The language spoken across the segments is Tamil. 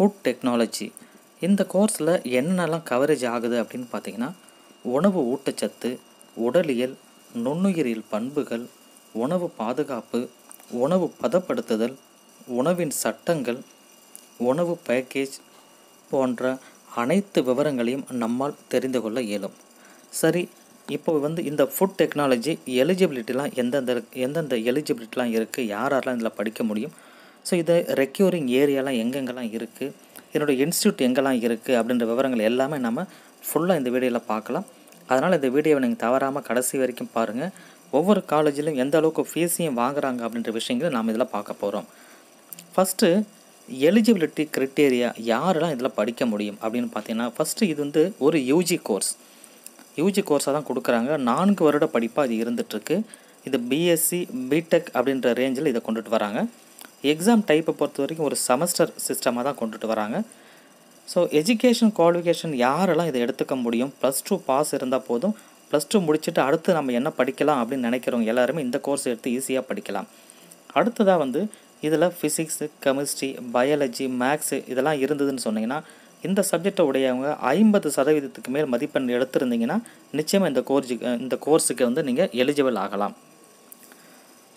ஃபுட் டெக்னாலஜி இந்த கோர்ஸில் என்னென்னலாம் கவரேஜ் ஆகுது அப்படின்னு பார்த்தீங்கன்னா உணவு ஊட்டச்சத்து உடலியல் நுண்ணுயிரியல் பண்புகள் உணவு பாதுகாப்பு உணவு பதப்படுத்துதல் உணவின் சட்டங்கள் உணவு பேக்கேஜ் போன்ற அனைத்து விவரங்களையும் நம்மால் தெரிந்து கொள்ள இயலும் சரி இப்போ வந்து இந்த ஃபுட் டெக்னாலஜி எலிஜிபிலிட்டிலாம் எந்தெந்த எந்தெந்த எலிஜிபிலிட்டிலாம் இருக்குது யாரெல்லாம் இதில் படிக்க முடியும் ஸோ இதை ரெக்யூரிங் ஏரியாலாம் எங்கெங்கெல்லாம் இருக்குது என்னோடய இன்ஸ்டியூட் எங்கெல்லாம் இருக்குது அப்படின்ற விவரங்கள் எல்லாமே நம்ம ஃபுல்லாக இந்த வீடியோவில் பார்க்கலாம் அதனால் இந்த வீடியோவை நீங்கள் தவறாமல் கடைசி வரைக்கும் பாருங்கள் ஒவ்வொரு காலேஜிலும் எந்த அளவுக்கு ஃபீஸையும் வாங்குகிறாங்க அப்படின்ற விஷயங்களை நாம் இதில் பார்க்க போகிறோம் ஃபஸ்ட்டு எலிஜிபிலிட்டி க்ரிட்டேரியா யாரெல்லாம் இதில் படிக்க முடியும் அப்படின்னு பார்த்தீங்கன்னா ஃபஸ்ட்டு இது வந்து ஒரு யூஜி கோர்ஸ் யூஜி கோர்ஸாக தான் கொடுக்குறாங்க நான்கு வருட படிப்பாக இது இருந்துகிட்ருக்கு இது பிஎஸ்சி பிடெக் அப்படின்ற ரேஞ்சில் இதை கொண்டுட்டு வராங்க எக்ஸாம் டைப்பை பொறுத்த வரைக்கும் ஒரு செமஸ்டர் சிஸ்டமாக தான் கொண்டுட்டு வராங்க ஸோ எஜுகேஷன் குவாலிஃபிகேஷன் யாரெல்லாம் இதை எடுத்துக்க முடியும் ப்ளஸ் டூ பாஸ் இருந்தால் போதும் ப்ளஸ் டூ முடிச்சுட்டு அடுத்து நம்ம என்ன படிக்கலாம் அப்படின்னு நினைக்கிறவங்க எல்லாருமே இந்த கோர்ஸ் எடுத்து ஈஸியாக படிக்கலாம் அடுத்ததாக வந்து இதில் ஃபிசிக்ஸு கெமிஸ்ட்ரி பயாலஜி மேக்ஸு இதெல்லாம் இருந்ததுன்னு சொன்னிங்கன்னா இந்த சப்ஜெக்டை உடையவங்க ஐம்பது சதவீதத்துக்கு மேல் மதிப்பெண் எடுத்திருந்தீங்கன்னா நிச்சயமாக இந்த கோர்ஸுக்கு இந்த கோர்ஸுக்கு வந்து நீங்கள் எலிஜிபிள் ஆகலாம்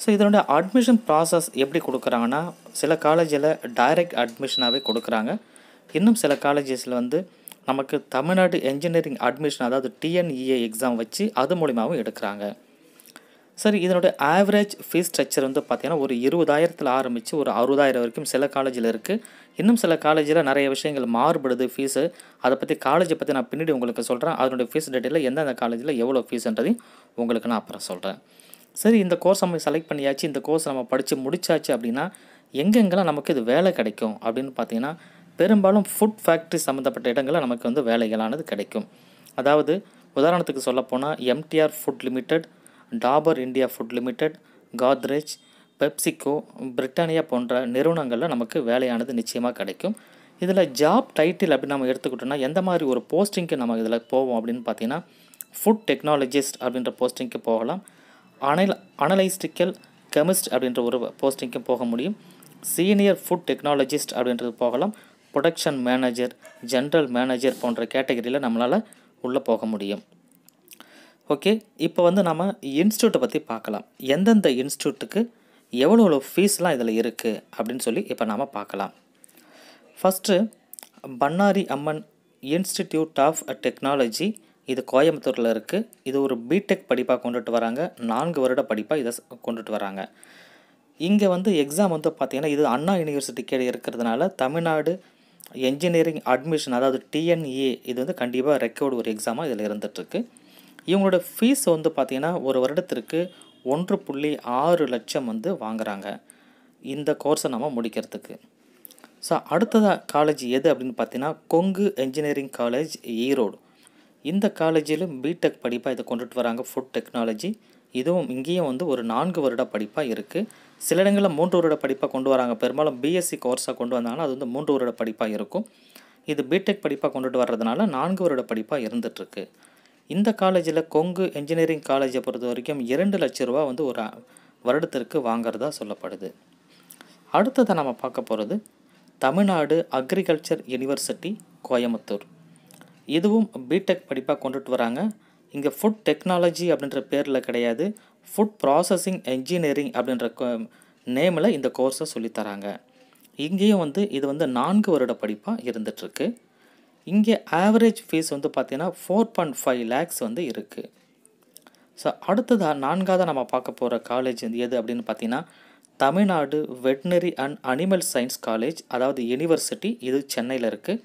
ஸோ இதனுடைய அட்மிஷன் ப்ராசஸ் எப்படி கொடுக்குறாங்கன்னா சில காலேஜில் டைரக்ட் அட்மிஷனாகவே கொடுக்குறாங்க இன்னும் சில காலேஜஸில் வந்து நமக்கு தமிழ்நாடு என்ஜினியரிங் அட்மிஷன் அதாவது டிஎன்இஏ எக்ஸாம் e வச்சு அது மூலிமாவும் எடுக்கிறாங்க சரி இதனுடைய ஆவரேஜ் ஃபீஸ் ஸ்ட்ரக்சர் வந்து பார்த்திங்கன்னா ஒரு இருபதாயிரத்தில் ஆரம்பித்து ஒரு அறுபதாயிரம் வரைக்கும் சில காலேஜில் இருக்குது இன்னும் சில காலேஜில் நிறைய விஷயங்கள் மாறுபடுது ஃபீஸு அதை பற்றி காலேஜை பற்றி நான் பின்னாடி உங்களுக்கு சொல்கிறேன் அதனுடைய ஃபீஸ் டீட்டெயிலில் எந்தெந்த காலேஜில் எவ்வளோ ஃபீஸ்ன்றதையும் உங்களுக்கு நான் அப்புறம் சொல்கிறேன் சரி இந்த கோர்ஸ் நம்ம செலக்ட் பண்ணியாச்சு இந்த கோர்ஸ் நம்ம படித்து முடித்தாச்சு அப்படின்னா எங்கெங்கெல்லாம் நமக்கு இது வேலை கிடைக்கும் அப்படின்னு பார்த்தீங்கன்னா பெரும்பாலும் ஃபுட் ஃபேக்ட்ரி சம்மந்தப்பட்ட இடங்களில் நமக்கு வந்து வேலைகளானது கிடைக்கும் அதாவது உதாரணத்துக்கு சொல்லப்போனால் MTR food limited Dabur India food limited Godrej PepsiCo Britannia போன்ற நிறுவனங்களில் நமக்கு வேலையானது நிச்சயமாக கிடைக்கும் இதில் ஜாப் டைட்டில் அப்படின்னு நம்ம எடுத்துக்கிட்டோம்னா எந்த மாதிரி ஒரு போஸ்டிங்க்கு நம்ம இதில் போவோம் அப்படின்னு பார்த்தீங்கன்னா ஃபுட் டெக்னாலஜிஸ்ட் அப்படின்ற போஸ்டிங்க்கு போகலாம் அனல் அனலைஸ்டிக்கல் கெமிஸ்ட் அப்படின்ற ஒரு போஸ்டிங்க்கும் போக முடியும் சீனியர் ஃபுட் டெக்னாலஜிஸ்ட் அப்படின்றது போகலாம் ப்ரொடக்ஷன் மேனேஜர் ஜென்ரல் மேனேஜர் போன்ற கேட்டகரியில் நம்மளால் உள்ளே போக முடியும் ஓகே இப்போ வந்து நம்ம இன்ஸ்டியூட்டை பற்றி பார்க்கலாம் எந்தெந்த இன்ஸ்டியூட்டுக்கு எவ்வளோ எவ்வளோ ஃபீஸ்லாம் இதில் இருக்குது அப்படின்னு சொல்லி இப்போ நாம் பார்க்கலாம் first Bannari Amman institute of technology இது கோயம்புத்தூரில் இருக்குது இது ஒரு பிடெக் படிப்பாக கொண்டுட்டு வராங்க நான்கு வருட படிப்பாக இதை கொண்டுட்டு வராங்க இங்கே வந்து எக்ஸாம் வந்து பார்த்திங்கன்னா இது அண்ணா யூனிவர்சிட்டி கீழே இருக்கிறதுனால தமிழ்நாடு என்ஜினியரிங் அட்மிஷன் அதாவது டிஎன்ஏ e இது வந்து கண்டிப்பாக ரெக்கார்டு ஒரு எக்ஸாமாக இதில் இருந்துகிட்ருக்கு இவங்களோட ஃபீஸ் வந்து பார்த்திங்கன்னா ஒரு வருடத்திற்கு ஒன்று புள்ளி ஆறு லட்சம் வந்து வாங்குகிறாங்க இந்த கோர்ஸை நம்ம முடிக்கிறதுக்கு ஸோ அடுத்ததாக காலேஜ் எது அப்படின்னு பார்த்தீங்கன்னா கொங்கு என்ஜினியரிங் காலேஜ் ஈரோடு இந்த காலேஜிலும் பிடெக் படிப்பாக இதை கொண்டுட்டு வராங்க ஃபுட் டெக்னாலஜி இதுவும் இங்கேயும் வந்து ஒரு நான்கு வருட படிப்பாக இருக்குது சில இடங்களில் மூன்று வருட படிப்பாக கொண்டு வராங்க பெரும்பாலும் பிஎஸ்சி கோர்ஸாக கொண்டு வந்தாங்கன்னா அது வந்து மூன்று வருட படிப்பாக இருக்கும் இது பிடெக் படிப்பாக கொண்டுட்டு வர்றதுனால நான்கு வருட படிப்பாக இருந்துகிட்ருக்கு இந்த காலேஜில் கொங்கு என்ஜினியரிங் காலேஜை பொறுத்த வரைக்கும் இரண்டு லட்ச ரூபா வந்து ஒரு வருடத்திற்கு வாங்கிறதா சொல்லப்படுது அடுத்ததை நம்ம பார்க்க போகிறது தமிழ்நாடு அக்ரிகல்ச்சர் யூனிவர்சிட்டி கோயம்புத்தூர் இதுவும் பிடெக் படிப்பாக கொண்டுட்டு வராங்க இங்கே ஃபுட் டெக்னாலஜி அப்படின்ற பேரில் கிடையாது ஃபுட் ப்ராசஸிங் என்ஜினியரிங் அப்படின்ற நேமில் இந்த கோர்ஸை சொல்லித்தராங்க இங்கேயும் வந்து இது வந்து நான்கு வருட படிப்பாக இருந்துகிட்ருக்கு இங்கே ஆவரேஜ் ஃபீஸ் வந்து பார்த்திங்கன்னா ஃபோர் பாயிண்ட் ஃபைவ் லேக்ஸ் வந்து இருக்குது ஸோ அடுத்ததாக நான்காவதாக நம்ம பார்க்க போகிற காலேஜ் எது அப்படின்னு பார்த்தீங்கன்னா Tamil Nadu veterinary and animal science college அதாவது யூனிவர்சிட்டி இது சென்னையில் இருக்குது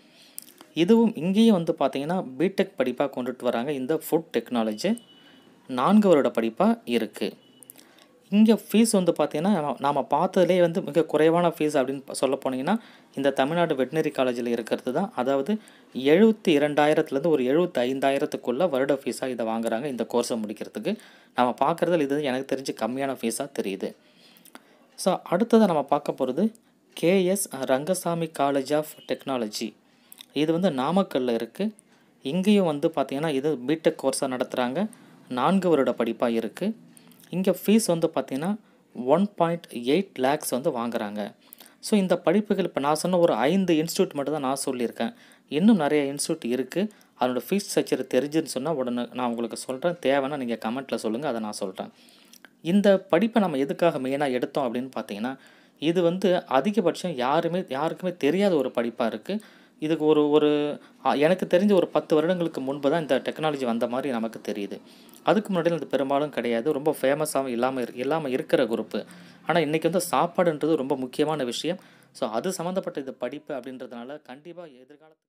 இதுவும் இங்கேயும் வந்து பார்த்தீங்கன்னா பிடெக் படிப்பாக கொண்டுட்டு வராங்க இந்த ஃபுட் டெக்னாலஜி நான்கு வருட படிப்பாக இருக்குது இங்கே ஃபீஸ் வந்து பார்த்திங்கன்னா நாம் பார்த்ததுலேயே வந்து மிக குறைவான ஃபீஸ் அப்படின்னு சொல்ல போனீங்கன்னா இந்த தமிழ்நாடு வெட்டினரி காலேஜில் இருக்கிறது தான் அதாவது எழுபத்தி இரண்டாயிரத்துலேருந்து ஒரு எழுபத்தி ஐந்தாயிரத்துக்குள்ளே வருட ஃபீஸாக இதை வாங்குகிறாங்க இந்த கோர்ஸை முடிக்கிறதுக்கு நம்ம பார்க்குறதில் இது எனக்கு தெரிஞ்சு கம்மியான ஃபீஸாக தெரியுது ஸோ அடுத்ததை நம்ம பார்க்க போகிறது K S Rangasamy college of technology இது வந்து நாமக்கல்லில் இருக்குது இங்கேயும் வந்து பார்த்திங்கன்னா இது பிடெக் கோர்ஸாக நடத்துகிறாங்க நான்கு வருட படிப்பாக இருக்குது இங்கே ஃபீஸ் வந்து பார்த்திங்கன்னா ஒன் பாயிண்ட் எயிட் லேக்ஸ் வந்து வாங்குகிறாங்க ஸோ இந்த படிப்புகள் இப்போ நான் சொன்ன ஒரு ஐந்து இன்ஸ்டியூட் மட்டும் தான் நான் சொல்லியிருக்கேன் இன்னும் நிறைய இன்ஸ்டியூட் இருக்குது அதனோட ஃபீஸ் ஸ்ட்ரக்சர் தெரிஞ்சுன்னு சொன்னால் உடனே நான் உங்களுக்கு சொல்கிறேன் தேவைன்னா நீங்கள் கமெண்ட்டில் சொல்லுங்கள் அதை நான் சொல்கிறேன் இந்த படிப்பை நம்ம எதுக்காக மெயினாக எடுத்தோம் அப்படின்னு பார்த்தீங்கன்னா இது வந்து அதிகபட்சம் யாருமே யாருக்குமே தெரியாத ஒரு படிப்பாக இருக்குது இதுக்கு ஒரு ஒரு எனக்கு தெரிஞ்ச ஒரு பத்து வருடங்களுக்கு முன்பு தான் இந்த டெக்னாலஜி வந்த மாதிரி நமக்கு தெரியுது அதுக்கு முன்னாடி அது பெரும்பாலும் கிடையாது ரொம்ப ஃபேமஸாகவும் இல்லாமல் இல்லாமல் இருக்கிற குரூப்பு ஆனால் இன்றைக்கி வந்து சாப்பாடுன்றது ரொம்ப முக்கியமான விஷயம் ஸோ அது சம்மந்தப்பட்ட இது படிப்பு அப்படின்றதுனால கண்டிப்பாக எதிர்காலத்து